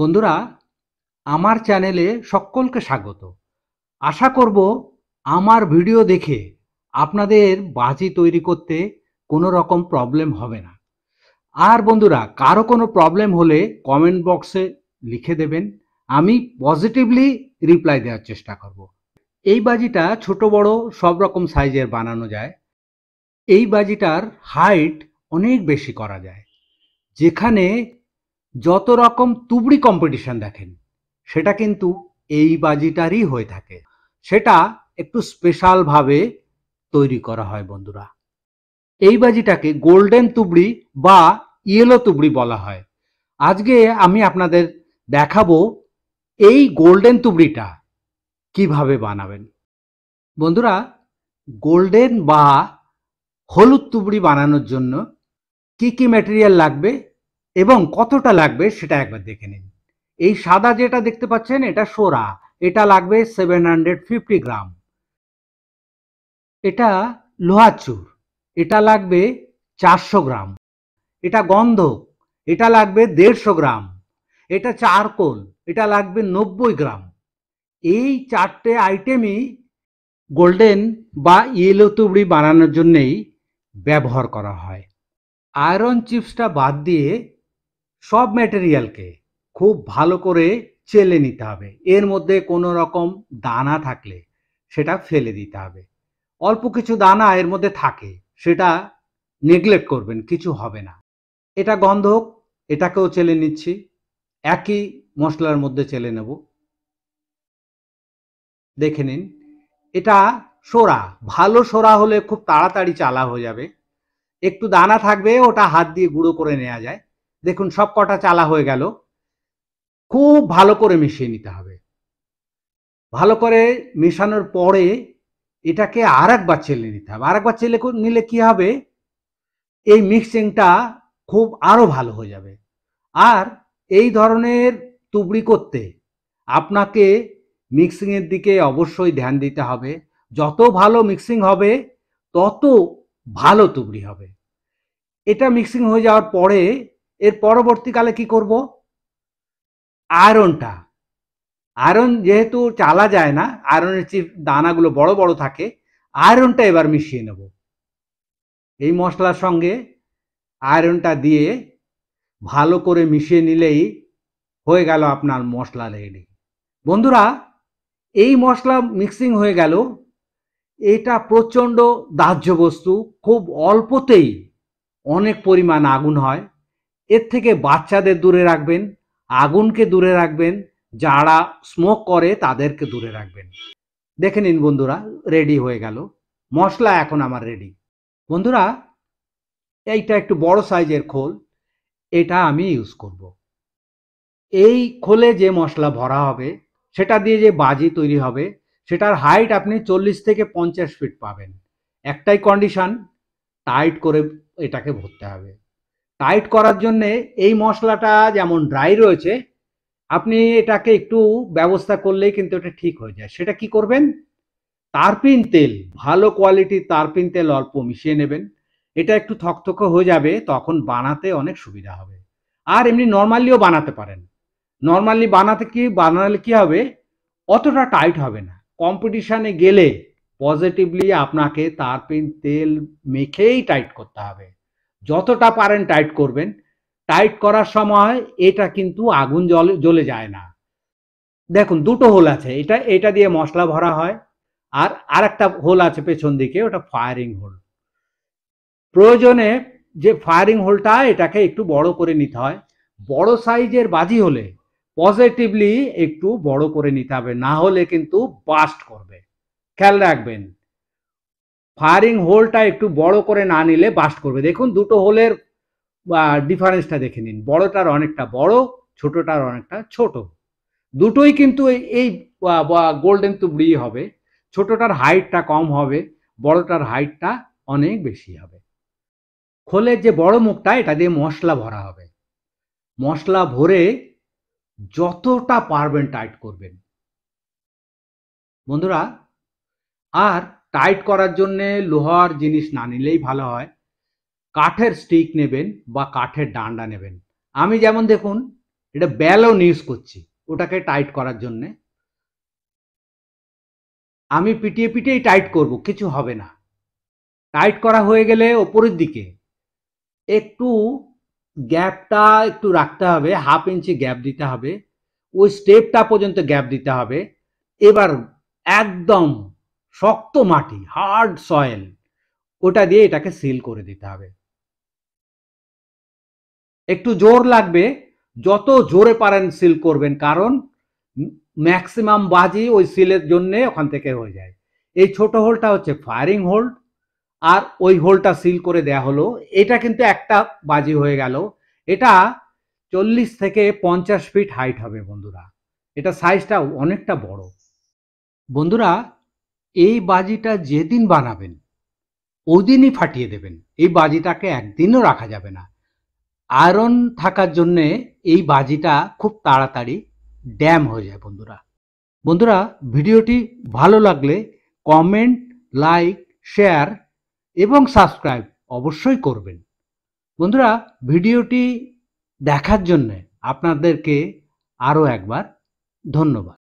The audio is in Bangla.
বন্ধুরা আমার চ্যানেলে সকলকে স্বাগত আশা করব আমার ভিডিও দেখে আপনাদের বাজি তৈরি করতে কোনো রকম প্রবলেম হবে না আর বন্ধুরা কারো কোনো প্রবলেম হলে কমেন্ট বক্সে লিখে দেবেন আমি পজিটিভলি রিপ্লাই দেওয়ার চেষ্টা করব এই বাজিটা ছোট বড় সব রকম সাইজের বানানো যায় এই বাজিটার হাইট অনেক বেশি করা যায় যেখানে যত রকম তুবড়ি কম্পিটিশন দেখেন সেটা কিন্তু এই বাজিটারই হয়ে থাকে সেটা একটু স্পেশালভাবে তৈরি করা হয় বন্ধুরা এই বাজিটাকে গোল্ডেন তুবড়ি বা ইয়েলো তুবড়ি বলা হয় আজকে আমি আপনাদের দেখাবো এই গোল্ডেন তুবড়িটা কিভাবে বানাবেন বন্ধুরা গোল্ডেন বা হলুদ তুবড়ি বানানোর জন্য কি কি ম্যাটেরিয়াল লাগবে এবং কতটা লাগবে সেটা একবার দেখে নিন এই সাদা যেটা দেখতে পাচ্ছেন এটা সোরা এটা লাগবে সেভেন হান্ড্রেড ফিফটি গ্রাম এটা লোহাচুর এটা লাগবে চারশো গ্রাম এটা গন্ধ এটা লাগবে দেড়শো গ্রাম এটা চারকোল এটা লাগবে নব্বই গ্রাম এই চারটে আইটেমই গোল্ডেন বা ইয়েলো তুবড়ি বানানোর জন্যেই ব্যবহার করা হয় আয়রন চিপসটা বাদ দিয়ে সব ম্যাটেরিয়ালকে খুব ভালো করে চেলে নিতে হবে এর মধ্যে কোনো রকম দানা থাকলে সেটা ফেলে দিতে হবে অল্প কিছু দানা এর মধ্যে থাকে সেটা নেগলেক্ট করবেন কিছু হবে না এটা গন্ধ হোক এটাকেও চেলে নিচ্ছি একই মশলার মধ্যে চেলে নেব দেখে নিন এটা সোরা ভালো সোরা হলে খুব তাড়াতাড়ি চালা হয়ে যাবে একটু দানা থাকবে ওটা হাত দিয়ে গুঁড়ো করে নেওয়া যায় দেখুন সব কটা চালা হয়ে গেল খুব ভালো করে মিশিয়ে নিতে হবে ভালো করে মেশানোর পরে এটাকে আর একবার চেলে নিতে হবে আর একবার চেলে নিলে কি হবে এই মিক্সিংটা খুব আরও ভালো হয়ে যাবে আর এই ধরনের তুবড়ি করতে আপনাকে মিক্সিংয়ের দিকে অবশ্যই ধ্যান দিতে হবে যত ভালো মিক্সিং হবে তত ভালো তুবড়ি হবে এটা মিক্সিং হয়ে যাওয়ার পরে এর পরবর্তীকালে কি করব আয়রনটা আয়রন যেহেতু চালা যায় না আয়রনের চিপ দানাগুলো বড় বড় থাকে আয়রনটা এবার মিশিয়ে নেব এই মশলার সঙ্গে আয়রনটা দিয়ে ভালো করে মিশিয়ে নিলেই হয়ে গেল আপনার মশলা রেডি বন্ধুরা এই মশলা মিক্সিং হয়ে গেল এটা প্রচণ্ড দাহ্য বস্তু খুব অল্পতেই অনেক পরিমাণ আগুন হয় এর থেকে বাচ্চাদের দূরে রাখবেন আগুনকে দূরে রাখবেন যারা স্মোক করে তাদেরকে দূরে রাখবেন দেখে নিন বন্ধুরা রেডি হয়ে গেল মশলা এখন আমার রেডি বন্ধুরা এইটা একটু বড় সাইজের খোল এটা আমি ইউজ করব। এই খোলে যে মশলা ভরা হবে সেটা দিয়ে যে বাজি তৈরি হবে সেটার হাইট আপনি চল্লিশ থেকে পঞ্চাশ ফিট পাবেন একটাই কন্ডিশন টাইট করে এটাকে ভরতে হবে টাইট করার জন্যে এই মশলাটা যেমন ড্রাই রয়েছে আপনি এটাকে একটু ব্যবস্থা করলেই কিন্তু এটা ঠিক হয়ে যায় সেটা কি করবেন তারপিন তেল ভালো কোয়ালিটির তারপিন তেল অল্প মিশিয়ে নেবেন এটা একটু থকথকে হয়ে যাবে তখন বানাতে অনেক সুবিধা হবে আর এমনি নর্মালিও বানাতে পারেন নর্মালি বানাতে কি বানালে কি হবে অতটা টাইট হবে না কম্পিটিশানে গেলে পজিটিভলি আপনাকে তারপিন তেল মেখেই টাইট করতে হবে যতটা পারেন টাইট করবেন টাইট করার সময় এটা কিন্তু আগুন জলে জ্বলে যায় না দেখুন দুটো হোল আছে এটা এটা দিয়ে মশলা ভরা হয় আর আরেকটা হোল আছে পেছন দিকে ওটা ফায়ারিং হোল প্রয়োজনে যে ফায়ারিং হোলটা এটাকে একটু বড় করে নিতে হয় বড় সাইজের বাজি হলে পজিটিভলি একটু বড় করে নিতে হবে না হলে কিন্তু বাস্ট করবে খেয়াল রাখবেন ফায়ারিং হোলটা একটু বড় করে না নিলে বাস্ট করবে দেখুন দুটো হোলের ডিফারেন্সটা দেখে নিন বড়টার অনেকটা বড় ছোটটার অনেকটা ছোট দুটোই কিন্তু এই গোল্ডেন তুবড়ি হবে ছোটটার হাইটটা কম হবে বড়টার হাইটটা অনেক বেশি হবে খোলের যে বড় মুখটা এটা দিয়ে মশলা ভরা হবে মশলা ভরে যতটা পারবেন টাইট করবেন বন্ধুরা আর টাইট করার জন্যে লোহার জিনিস না নিলেই ভালো হয় কাঠের স্টিক নেবেন বা কাঠের ডান্ডা নেবেন আমি যেমন দেখুন এটা ব্যালন ইউজ করছি ওটাকে টাইট করার জন্যে আমি পিটিয়ে পিটিয়েই টাইট করব কিছু হবে না টাইট করা হয়ে গেলে ওপরের দিকে একটু গ্যাপটা একটু রাখতে হবে হাফ ইঞ্চি গ্যাপ দিতে হবে ওই স্টেপটা পর্যন্ত গ্যাপ দিতে হবে এবার একদম শক্ত মাটি হার্ড সয়েল ওটা দিয়ে এটাকে সিল করে দিতে হবে একটু জোর লাগবে যত জোরে পারেন সিল করবেন কারণ ম্যাক্সিমাম বাজি ওই সিলের জন্যে ওখান থেকে হয়ে যায় এই ছোট হোলটা হচ্ছে ফায়ারিং হোল্ড আর ওই হোলটা সিল করে দেয়া হলো এটা কিন্তু একটা বাজি হয়ে গেল এটা চল্লিশ থেকে পঞ্চাশ ফিট হাইট হবে বন্ধুরা এটা সাইজটা অনেকটা বড় বন্ধুরা এই বাজিটা যেদিন বানাবেন ওদিনই ফাটিয়ে দেবেন এই বাজিটাকে একদিনও রাখা যাবে না আয়রন থাকার জন্যে এই বাজিটা খুব তাড়াতাড়ি ড্যাম হয়ে যায় বন্ধুরা বন্ধুরা ভিডিওটি ভালো লাগলে কমেন্ট লাইক শেয়ার এবং সাবস্ক্রাইব অবশ্যই করবেন বন্ধুরা ভিডিওটি দেখার জন্যে আপনাদেরকে আরও একবার ধন্যবাদ